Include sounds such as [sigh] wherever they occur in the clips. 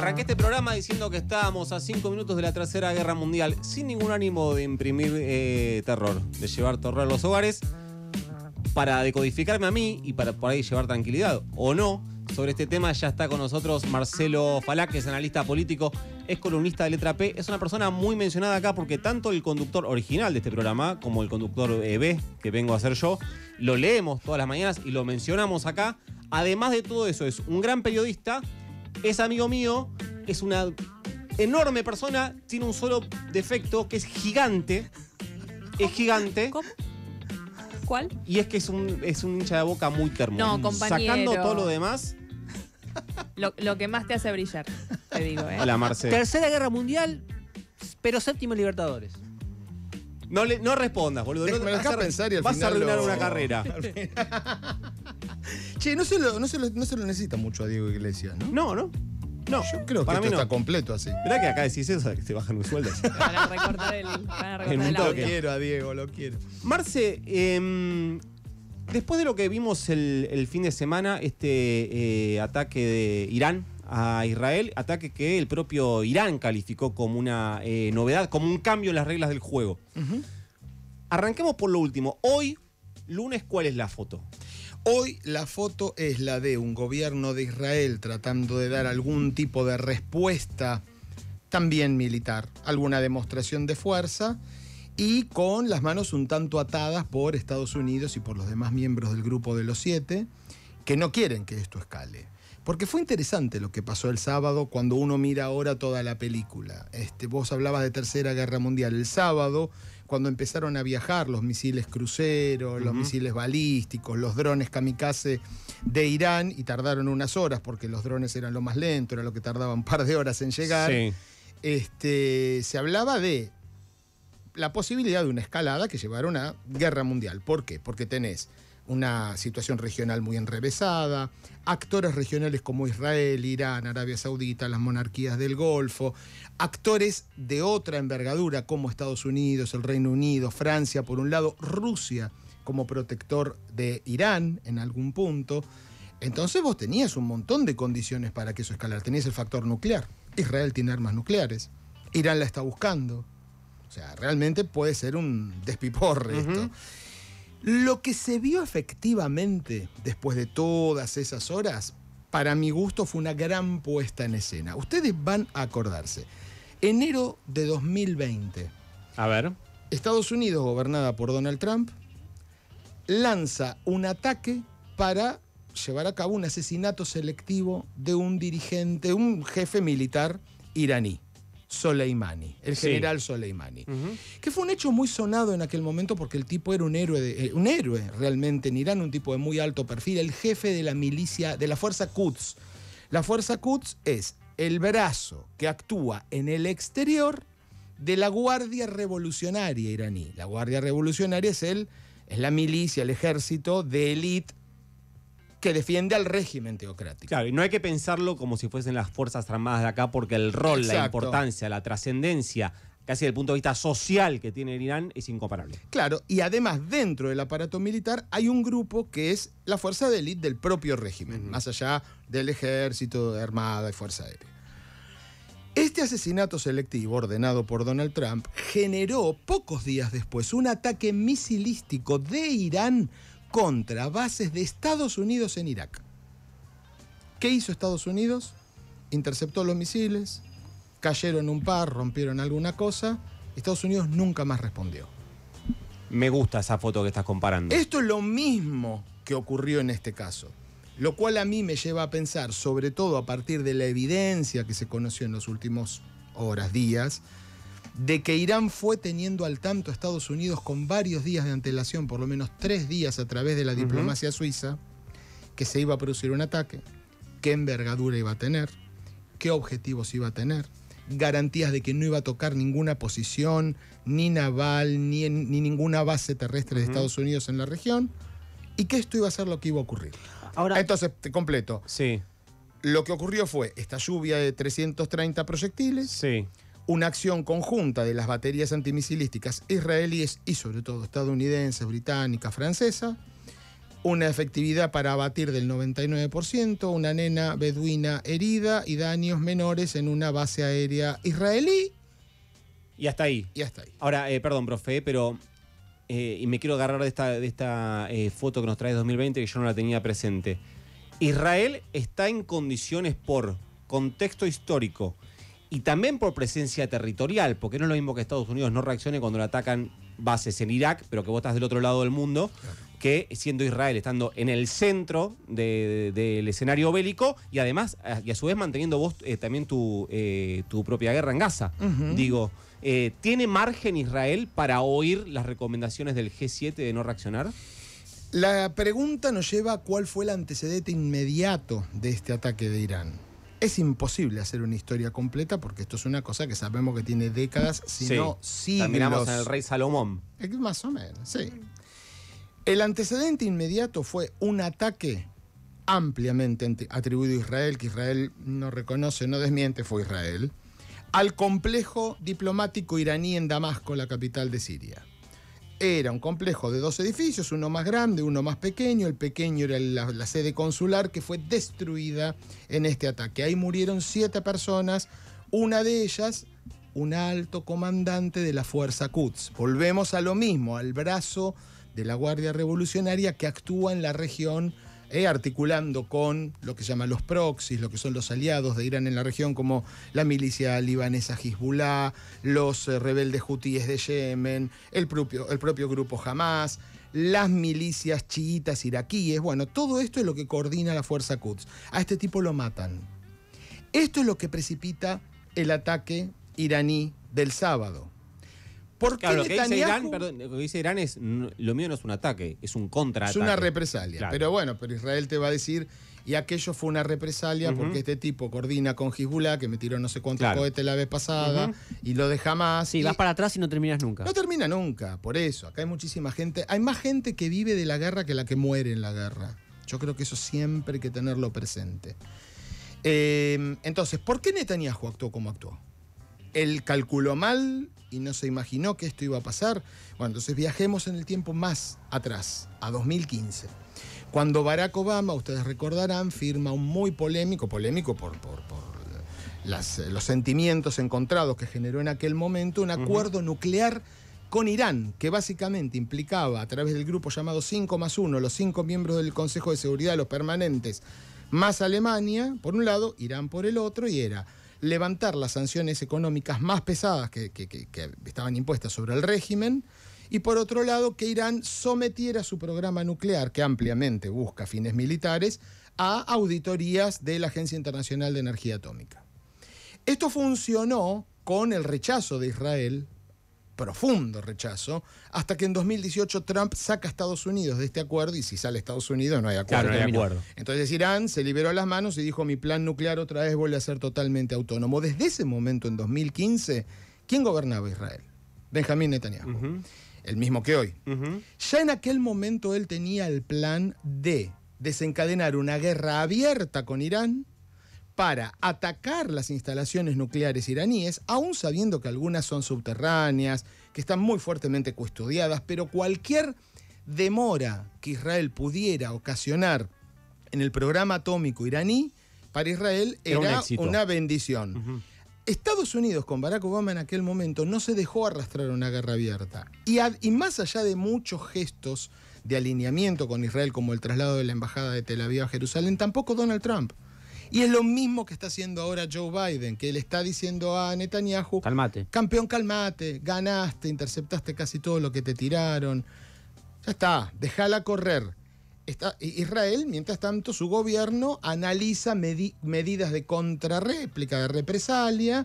Arranqué este programa diciendo que estábamos a cinco minutos de la Tercera Guerra Mundial, sin ningún ánimo de imprimir eh, terror, de llevar terror a los hogares, para decodificarme a mí y para por ahí llevar tranquilidad, o no. Sobre este tema ya está con nosotros Marcelo Falá, que es analista político, es columnista de Letra P. Es una persona muy mencionada acá porque tanto el conductor original de este programa como el conductor eh, B, que vengo a ser yo, lo leemos todas las mañanas y lo mencionamos acá. Además de todo eso, es un gran periodista es amigo mío, es una enorme persona, tiene un solo defecto que es gigante. Es gigante. ¿Cómo? ¿Cuál? Y es que es un, hincha de boca muy termo. No, compañero. Sacando todo lo demás. Lo, que más te hace brillar, te digo, ¿eh? Hola, Tercera Guerra Mundial, pero séptimo Libertadores. No, no respondas, boludo. vas a, a arruinar una carrera. [laughs] Che, no se lo, no se lo, necesita mucho a Diego Iglesias, ¿no? No, ¿no? Yo creo que está completo así. Mirá que acá decís eso, que se bajan los sueldos. [laughs] Para recortar el. Para Lo quiero a Diego, lo quiero. Marce, em, después de lo que vimos el, fin de semana, este eh, ataque de Irán a Israel, ataque que el propio Irán calificó como una eh, novedad, como un cambio en las reglas del juego. Arranquemos por lo último. Hoy, lunes, ¿cuál es la foto? Hoy la foto es la de un gobierno de Israel tratando de dar algún tipo de respuesta también militar, alguna demostración de fuerza y con las manos un tanto atadas por Estados Unidos y por los demás miembros del grupo de los siete que no quieren que esto escale. Porque fue interesante lo que pasó el sábado cuando uno mira ahora toda la película. Este, vos hablabas de Tercera Guerra Mundial. El sábado, cuando empezaron a viajar los misiles cruceros, los misiles balísticos, los drones kamikaze de Irán, y tardaron unas horas porque los drones eran lo más lento, era lo que tardaba un par de horas en llegar. Este, se hablaba de la posibilidad de una escalada que llevara a una guerra mundial. ¿Por qué? Porque tenés una situación regional muy enrevesada, actores regionales como Israel, Irán, Arabia Saudita, las monarquías del Golfo, actores de otra envergadura como Estados Unidos, el Reino Unido, Francia, por un lado, Rusia como protector de Irán en algún punto. Entonces vos tenías un montón de condiciones para que eso escalara. Tenías el factor nuclear. Israel tiene armas nucleares. Irán la está buscando. O sea, realmente puede ser un despiporre esto. Lo que se vio efectivamente después de todas esas horas, para mi gusto fue una gran puesta en escena. Ustedes van a acordarse. Enero de 2020. A ver. Estados Unidos, gobernada por Donald Trump, lanza un ataque para llevar a cabo un asesinato selectivo de un dirigente, un jefe militar iraní. Soleimani, el general Soleimani, que fue un hecho muy sonado en aquel momento porque el tipo era un héroe, eh, un héroe realmente en Irán, un tipo de muy alto perfil, el jefe de la milicia, de la Fuerza Quds. La Fuerza Quds es el brazo que actúa en el exterior de la Guardia Revolucionaria iraní. La Guardia Revolucionaria es, el, es la milicia, el ejército de élite que defiende al régimen teocrático. Claro, y no hay que pensarlo como si fuesen las Fuerzas Armadas de acá, porque el rol, la importancia, la trascendencia casi desde el punto de vista social que tiene Irán es incomparable. Claro, y además dentro del aparato militar hay un grupo que es la fuerza de élite del propio régimen, más allá del ejército, de armada y fuerza aérea. Este asesinato selectivo ordenado por Donald Trump generó pocos días después un ataque misilístico de Irán contra bases de Estados Unidos en Irak. ¿Qué hizo Estados Unidos? Interceptó los misiles, cayeron un par, rompieron alguna cosa. Estados Unidos nunca más respondió. Me gusta esa foto que estás comparando. Esto es lo mismo que ocurrió en este caso, lo cual a mí me lleva a pensar, sobre todo a partir de la evidencia que se conoció en los últimos horas, días, de que Irán fue teniendo al tanto a Estados Unidos con varios días de antelación, por lo menos tres días a través de la diplomacia suiza, que se iba a producir un ataque, qué envergadura iba a tener, qué objetivos iba a tener, garantías de que no iba a tocar ninguna posición, ni naval, ni, ninguna base terrestre de Estados Unidos en la región, y que esto iba a ser lo que iba a ocurrir. Ahora, Entonces, completo. Sí. Lo que ocurrió fue esta lluvia de 330 proyectiles. Sí una acción conjunta de las baterías antimisilísticas israelíes y sobre todo estadounidenses, británicas, francesas, una efectividad para abatir del 99%, una nena beduina herida y daños menores en una base aérea israelí. Y hasta ahí. Y hasta ahí. Ahora, eh, perdón, profe, pero eh, y me quiero agarrar de esta, de esta eh, foto que nos trae de 2020 que yo no la tenía presente. Israel está en condiciones por contexto histórico, y también por presencia territorial, porque no es lo mismo que Estados Unidos no reaccione cuando le atacan bases en Irak, pero que vos estás del otro lado del mundo, que siendo Israel estando en el centro del escenario bélico y además, y a su vez manteniendo vos eh, también eh, tu, propia guerra en Gaza. Digo, eh, ¿tiene margen Israel para oír las recomendaciones del G7 de no reaccionar? La pregunta nos lleva a cuál fue el antecedente inmediato de este ataque de Irán. Es imposible hacer una historia completa porque esto es una cosa que sabemos que tiene décadas, sino sí. siglos. Terminamos en el rey Salomón. más o menos, sí. El antecedente inmediato fue un ataque ampliamente atribuido a Israel, que Israel no reconoce, no desmiente, fue Israel, al complejo diplomático iraní en Damasco, la capital de Siria era un complejo de dos edificios, uno más grande, uno más pequeño. El pequeño era la, sede consular que fue destruida en este ataque. Ahí murieron siete personas, una de ellas un alto comandante de la Fuerza Quds. Volvemos a lo mismo, al brazo de la Guardia Revolucionaria que actúa en la región eh, articulando con lo que se llaman los proxies, lo que son los aliados de Irán en la región, como la milicia libanesa Hezbollah, los eh, rebeldes hutíes de Yemen, el propio, el propio grupo Hamas, las milicias chiitas iraquíes. Bueno, todo esto es lo que coordina la fuerza Quds. A este tipo lo matan. Esto es lo que precipita el ataque iraní del sábado. ¿Por qué lo que dice Irán, lo es lo mío no es un ataque, es un contraataque. Es una represalia. Pero bueno, pero Israel te va a decir y aquello fue una represalia porque este tipo coordina con Hezbollah, que me tiró no sé cuántos cohetes la vez pasada, y lo deja más. Sí, vas para atrás y no terminas nunca. No termina nunca, por eso. Acá hay muchísima gente. Hay más gente que vive de la guerra que la que muere en la guerra. Yo creo que eso siempre hay que tenerlo presente. Eh, entonces, ¿por qué Netanyahu actuó como actuó? el calculó mal, y no se imaginó que esto iba a pasar. Bueno, entonces viajemos en el tiempo más atrás, a 2015. Cuando Barack Obama, ustedes recordarán, firma un muy polémico, polémico por, por, por los sentimientos encontrados que generó en aquel momento, un acuerdo nuclear con Irán, que básicamente implicaba a través del grupo llamado 5 más 1, los cinco miembros del Consejo de Seguridad, los permanentes, más Alemania, por un lado, Irán por el otro, y era levantar las sanciones económicas más pesadas que, estaban impuestas sobre el régimen y por otro lado que Irán sometiera su programa nuclear, que ampliamente busca fines militares, a auditorías de la Agencia Internacional de Energía Atómica. Esto funcionó con el rechazo de Israel profundo rechazo, hasta que en 2018 Trump saca a Estados Unidos de este acuerdo y si sale Estados Unidos no hay acuerdo. Claro, acuerdo. Entonces Irán se liberó las manos y dijo mi plan nuclear otra vez vuelve a ser totalmente autónomo. Desde ese momento, en 2015, ¿quién gobernaba Israel? Benjamín Netanyahu, el mismo que hoy. Ya en aquel momento él tenía el plan de desencadenar una guerra abierta con Irán para atacar las instalaciones nucleares iraníes, aún sabiendo que algunas son subterráneas, que están muy fuertemente custodiadas, pero cualquier demora que Israel pudiera ocasionar en el programa atómico iraní, para Israel era, una bendición. Estados Unidos con Barack Obama en aquel momento no se dejó arrastrar a una guerra abierta. Y, y, más allá de muchos gestos de alineamiento con Israel, como el traslado de la embajada de Tel Aviv a Jerusalén, tampoco Donald Trump y es lo mismo que está haciendo ahora Joe Biden, que le está diciendo a Netanyahu, calmate. campeón, calmate, ganaste, interceptaste casi todo lo que te tiraron. Ya está, déjala correr. Está, Israel, mientras tanto, su gobierno analiza medidas de contrarréplica, de represalia,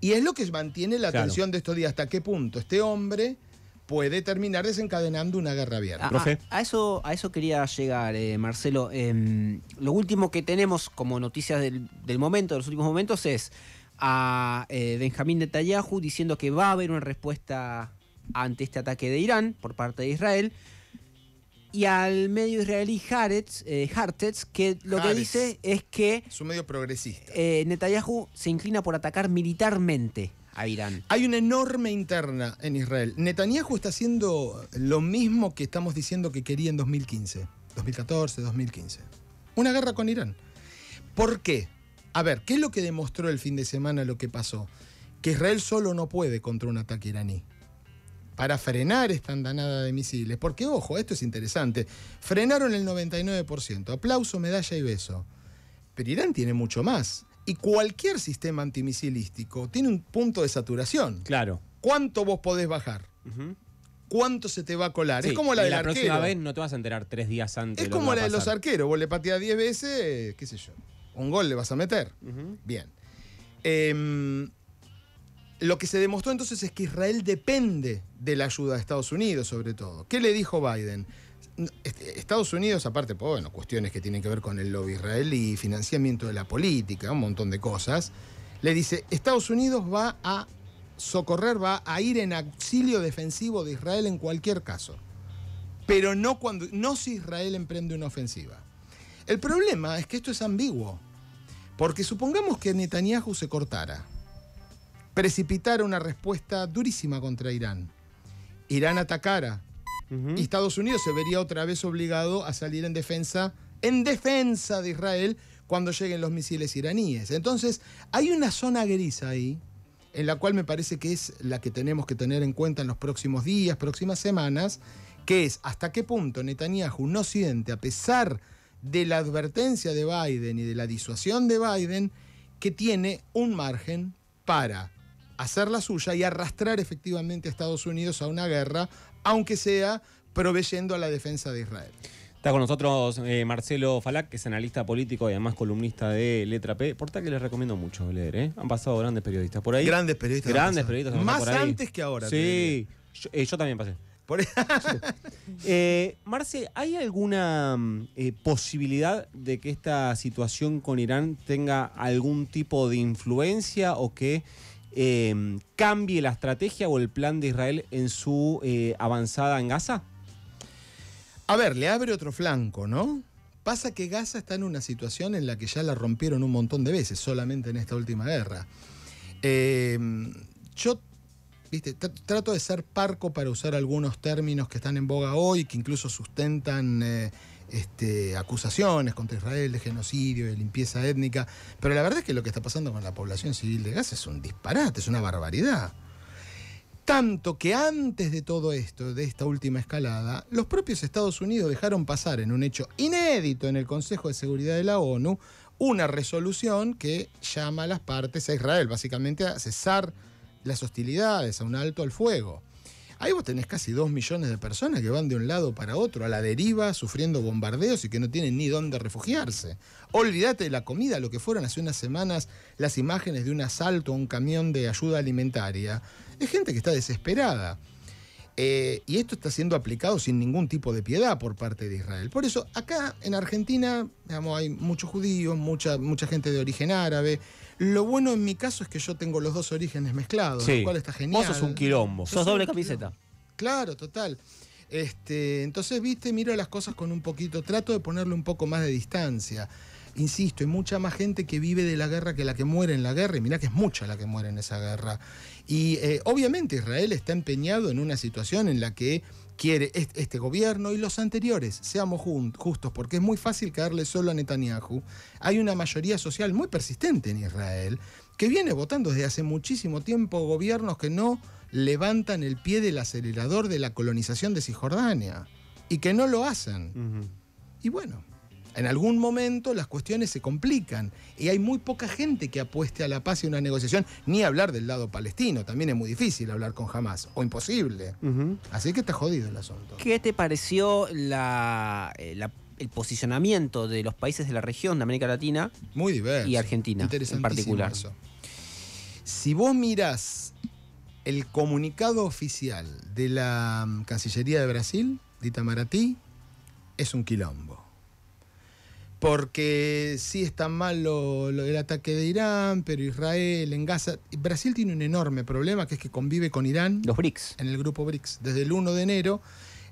y es lo que mantiene la atención de estos días. ¿Hasta qué punto este hombre puede terminar desencadenando una guerra abierta. A, eso, a eso quería llegar, eh, Marcelo. Em, lo último que tenemos como noticias del, momento, de los últimos momentos, es a eh, Benjamín Netanyahu diciendo que va a haber una respuesta ante este ataque de Irán por parte de Israel. Y al medio israelí Haaretz, eh, que lo que dice es que... Es medio progresista. Netanyahu se inclina por atacar militarmente hay una enorme interna en Israel. Netanyahu está haciendo lo mismo que estamos diciendo que quería en 2015, 2014, 2015. Una guerra con Irán. ¿Por qué? A ver, ¿qué es lo que demostró el fin de semana lo que pasó? Que Israel solo no puede contra un ataque iraní. Para frenar esta andanada de misiles. Porque, ojo, esto es interesante. Frenaron el 99%. Aplauso, medalla y beso. Pero Irán tiene mucho más. Y cualquier sistema antimisilístico tiene un punto de saturación. Claro. ¿Cuánto vos podés bajar? ¿Cuánto se te va a colar? es como la de la próxima vez no te vas a enterar tres días antes. Es como la de los arqueros. Vos le pateas diez veces, qué sé yo. Un gol le vas a meter. Bien. Em, lo que se demostró entonces es que Israel depende de la ayuda de Estados Unidos, sobre todo. ¿Qué le dijo Biden? Este, Estados Unidos, aparte, pues, bueno, cuestiones que tienen que ver con el lobby israelí, financiamiento de la política, un montón de cosas, le dice, Estados Unidos va a socorrer, va a ir en auxilio defensivo de Israel en cualquier caso, pero no, cuando, no si Israel emprende una ofensiva. El problema es que esto es ambiguo, porque supongamos que Netanyahu se cortara, precipitara una respuesta durísima contra Irán, Irán atacara, y Estados Unidos se vería otra vez obligado a salir en defensa, en defensa de Israel cuando lleguen los misiles iraníes. Entonces, hay una zona gris ahí, en la cual me parece que es la que tenemos que tener en cuenta en los próximos días, próximas semanas, que es hasta qué punto Netanyahu no siente, a pesar de la advertencia de Biden y de la disuasión de Biden, que tiene un margen para hacer la suya y arrastrar efectivamente a Estados Unidos a una guerra aunque sea proveyendo a la defensa de Israel. Está con nosotros eh, Marcelo Falac, que es analista político y además columnista de Letra P, portal que les recomiendo mucho leer. ¿eh? Han pasado grandes periodistas por ahí. Grandes periodistas. Grandes periodistas. Más antes que ahora. Sí, eh, yo, también pasé. Por... [laughs] Eh, Marce, ¿hay alguna mm, posibilidad de que esta situación con Irán tenga algún tipo de influencia o que Em, cambie la estrategia o el plan de Israel en su eh, avanzada en Gaza? A ver, le abre otro flanco, ¿no? Pasa que Gaza está en una situación en la que ya la rompieron un montón de veces, solamente en esta última guerra. Em, yo Viste, trato de ser parco para usar algunos términos que están en boga hoy, que incluso sustentan eh, este, acusaciones contra Israel de genocidio, de limpieza étnica, pero la verdad es que lo que está pasando con la población civil de Gaza es un disparate, es una barbaridad. Tanto que antes de todo esto, de esta última escalada, los propios Estados Unidos dejaron pasar en un hecho inédito en el Consejo de Seguridad de la ONU una resolución que llama a las partes a Israel, básicamente a cesar las hostilidades, a un alto al fuego. Ahí vos tenés casi dos millones de personas que van de un lado para otro, a la deriva, sufriendo bombardeos y que no tienen ni dónde refugiarse. Olvídate de la comida, lo que fueron hace unas semanas las imágenes de un asalto a un camión de ayuda alimentaria. Es gente que está desesperada. Eh, y esto está siendo aplicado sin ningún tipo de piedad por parte de Israel. Por eso, acá en Argentina digamos, hay muchos judíos, mucha, mucha gente de origen árabe. Lo bueno en mi caso es que yo tengo los dos orígenes mezclados, lo cual está genial. Vos sos un quilombo, sos, doble camiseta. Claro, total. Este, entonces, viste, miro las cosas con un poquito, trato de ponerle un poco más de distancia insisto, hay mucha más gente que vive de la guerra que la que muere en la guerra, y mirá que es mucha la que muere en esa guerra. Y eh, obviamente Israel está empeñado en una situación en la que quiere este gobierno y los anteriores, seamos justos, porque es muy fácil caerle solo a Netanyahu. Hay una mayoría social muy persistente en Israel que viene votando desde hace muchísimo tiempo gobiernos que no levantan el pie del acelerador de la colonización de Cisjordania y que no lo hacen. Y bueno, en algún momento las cuestiones se complican y hay muy poca gente que apueste a la paz y una negociación, ni hablar del lado palestino. También es muy difícil hablar con Hamas, o imposible. Así que está jodido el asunto. ¿Qué te pareció eh, el posicionamiento de los países de la región de América Latina? Muy diverso. Y Argentina en particular. Si vos mirás el comunicado oficial de la mm, Cancillería de Brasil, de Itamaraty, es un quilombo porque sí está mal lo, el ataque de Irán, pero Israel en Gaza. Brasil tiene un enorme problema que es que convive con Irán. Los BRICS. En el grupo BRICS, desde el 1 de enero,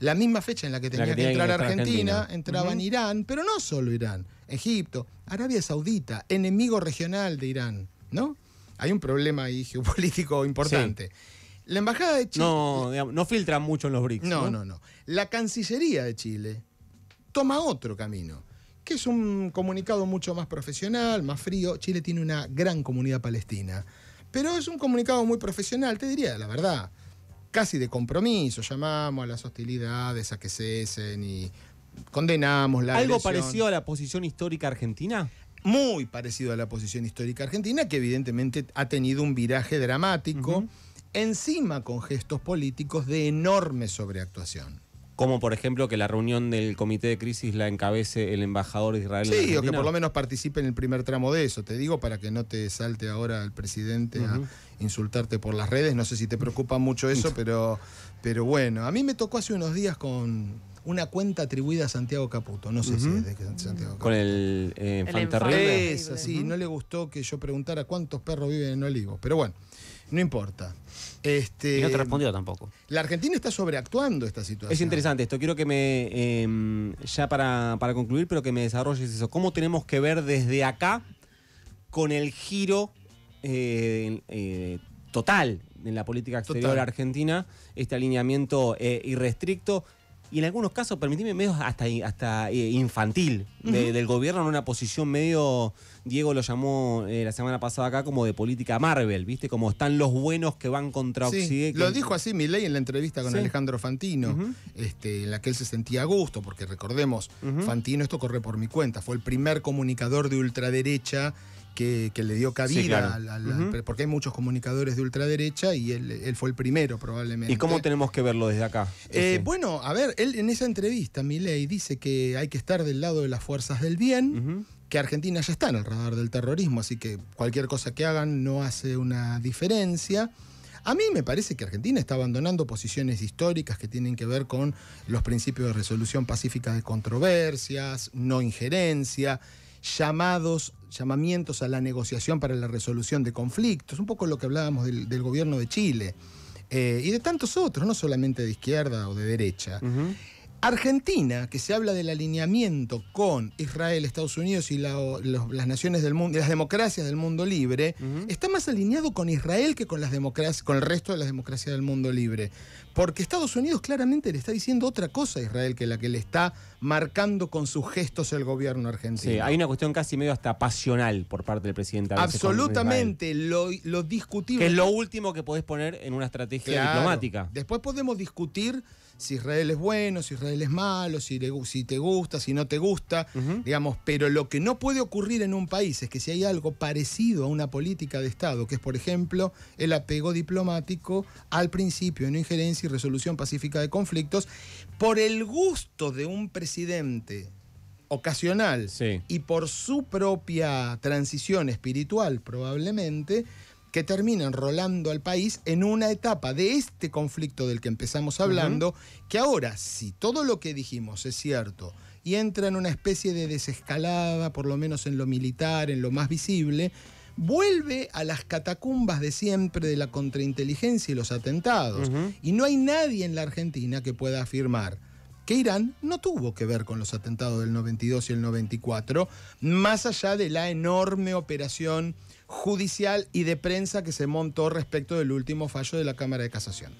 la misma fecha en la que tenía que, entrar Argentina, entraba en Irán, pero no solo Irán, Egipto, Arabia Saudita, enemigo regional de Irán, ¿no? Hay un problema ahí [laughs] geopolítico importante. La embajada de Chile. No, no filtra mucho en los BRICS. no, no, no. La Cancillería de Chile toma otro camino que es un comunicado mucho más profesional, más frío. Chile tiene una gran comunidad palestina, pero es un comunicado muy profesional, te diría la verdad, casi de compromiso. Llamamos a las hostilidades, a que cesen y condenamos la... ¿Algo parecido a la posición histórica argentina? Muy parecido a la posición histórica argentina, que evidentemente ha tenido un viraje dramático, encima con gestos políticos de enorme sobreactuación como por ejemplo que la reunión del comité de crisis la encabece el embajador israelí. Sí, o que por lo menos participe en el primer tramo de eso, te digo, para que no te salte ahora el presidente a insultarte por las redes, no sé si te preocupa mucho eso, [laughs] pero, pero bueno, a mí me tocó hace unos días con una cuenta atribuida a Santiago Caputo, no sé si es de Santiago Caputo. Con el, eh, Sí, no le gustó que yo preguntara cuántos perros viven en Olivos, pero bueno. No importa. Este, y no te respondió tampoco. La Argentina está sobreactuando esta situación. Es interesante esto. Quiero que me, em, ya para, concluir, pero que me desarrolles eso. ¿Cómo tenemos que ver desde acá con el giro eh, eh, total en la política exterior argentina, este alineamiento eh, irrestricto? y en algunos casos, permitime, medio hasta, hasta eh, infantil del gobierno en una posición medio, Diego lo llamó eh, la semana pasada acá como de política Marvel, ¿viste? Como están los buenos que van contra sí, Occidente. Lo dijo así Milei en la entrevista con Alejandro Fantino, este, en la que él se sentía a gusto, porque recordemos, Fantino, esto corre por mi cuenta, fue el primer comunicador de ultraderecha que, le dio cabida, porque hay muchos comunicadores de ultraderecha y él, fue el primero probablemente. ¿Y cómo eh, tenemos que verlo desde acá? Eh, bueno, a ver, él en esa entrevista, Milei, dice que hay que estar del lado de las fuerzas del bien. que Argentina ya está en el radar del terrorismo, así que cualquier cosa que hagan no hace una diferencia. A mí me parece que Argentina está abandonando posiciones históricas que tienen que ver con los principios de resolución pacífica de controversias, no injerencia llamados, llamamientos a la negociación para la resolución de conflictos, un poco lo que hablábamos del, gobierno de Chile eh, y de tantos otros, no solamente de izquierda o de derecha. Argentina, que se habla del alineamiento con Israel, Estados Unidos y las naciones del mundo, las democracias del mundo libre, está más alineado con Israel que con, las democracias, con el resto de las democracias del mundo libre. Porque Estados Unidos claramente le está diciendo otra cosa a Israel que la que le está marcando con sus gestos el gobierno argentino. Sí, hay una cuestión casi medio hasta pasional por parte del presidente. Absolutamente, lo, discutible. es lo último que podés poner en una estrategia diplomática. Después podemos discutir si Israel es bueno, si Israel es malo, si, te gusta, si no te gusta, digamos, pero lo que no puede ocurrir en un país es que si hay algo parecido a una política de Estado, que es, por ejemplo, el apego diplomático al principio de no injerencia y resolución pacífica de conflictos, por el gusto de un presidente ocasional y por su propia transición espiritual probablemente, que termina enrolando al país en una etapa de este conflicto del que empezamos hablando, que ahora, si todo lo que dijimos es cierto, y entra en una especie de desescalada, por lo menos en lo militar, en lo más visible, vuelve a las catacumbas de siempre de la contrainteligencia y los atentados. Y no hay nadie en la Argentina que pueda afirmar que Irán no tuvo que ver con los atentados del 92 y el 94, más allá de la enorme operación judicial y de prensa que se montó respecto del último fallo de la Cámara de Casación.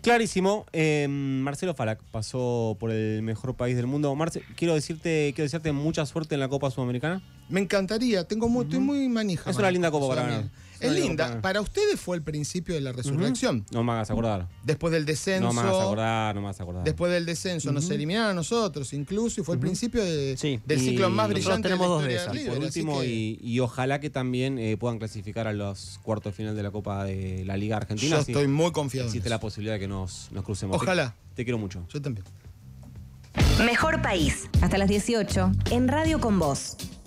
Clarísimo. Em, Marcelo Falak pasó por el mejor país del mundo. Marcelo, quiero decirte, quiero decirte mucha suerte en la Copa Sudamericana. Me encantaría, tengo estoy muy manija. Es una linda copa para mí. Es linda. Para ustedes fue el principio de la resurrección. No me hagas acordar. Después del descenso. No me hagas acordar, no me hagas acordar. Después del descenso nos eliminaron a nosotros incluso y fue el principio del ciclo más brillante tenemos de la dos de último, y, ojalá que también eh, puedan clasificar a los cuartos de final de la Copa de la Liga Argentina. Yo estoy muy confiado. Existe la posibilidad de que nos, crucemos. Ojalá. Te, quiero mucho. Yo también. Mejor país. Hasta las 18. En Radio con Vos.